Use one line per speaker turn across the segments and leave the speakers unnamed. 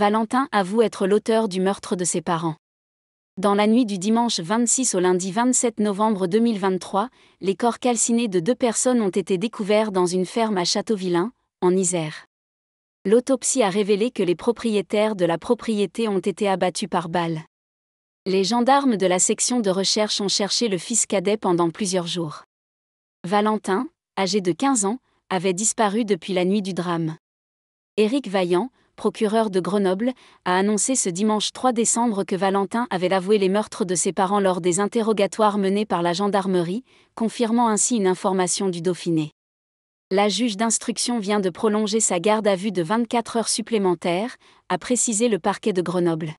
Valentin avoue être l'auteur du meurtre de ses parents. Dans la nuit du dimanche 26 au lundi 27 novembre 2023, les corps calcinés de deux personnes ont été découverts dans une ferme à Châteauvillain, en Isère. L'autopsie a révélé que les propriétaires de la propriété ont été abattus par balles. Les gendarmes de la section de recherche ont cherché le fils cadet pendant plusieurs jours. Valentin, âgé de 15 ans, avait disparu depuis la nuit du drame. Éric Vaillant, procureur de Grenoble, a annoncé ce dimanche 3 décembre que Valentin avait avoué les meurtres de ses parents lors des interrogatoires menés par la gendarmerie, confirmant ainsi une information du Dauphiné. La juge d'instruction vient de prolonger sa garde à vue de 24 heures supplémentaires, a précisé le parquet de Grenoble.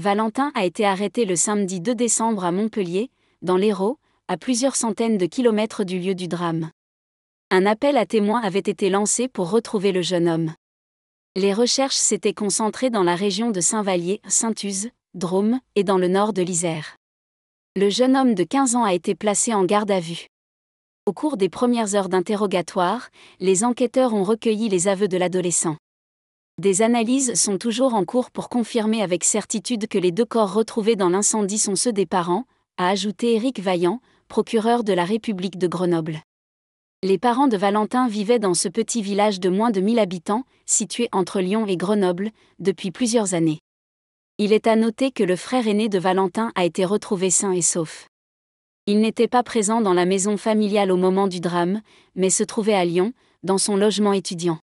Valentin a été arrêté le samedi 2 décembre à Montpellier, dans l'Hérault, à plusieurs centaines de kilomètres du lieu du drame. Un appel à témoins avait été lancé pour retrouver le jeune homme. Les recherches s'étaient concentrées dans la région de Saint-Vallier, Saint-Uze, Drôme, et dans le nord de l'Isère. Le jeune homme de 15 ans a été placé en garde à vue. Au cours des premières heures d'interrogatoire, les enquêteurs ont recueilli les aveux de l'adolescent. Des analyses sont toujours en cours pour confirmer avec certitude que les deux corps retrouvés dans l'incendie sont ceux des parents, a ajouté Éric Vaillant, procureur de la République de Grenoble. Les parents de Valentin vivaient dans ce petit village de moins de 1000 habitants, situé entre Lyon et Grenoble, depuis plusieurs années. Il est à noter que le frère aîné de Valentin a été retrouvé sain et sauf. Il n'était pas présent dans la maison familiale au moment du drame, mais se trouvait à Lyon, dans son logement étudiant.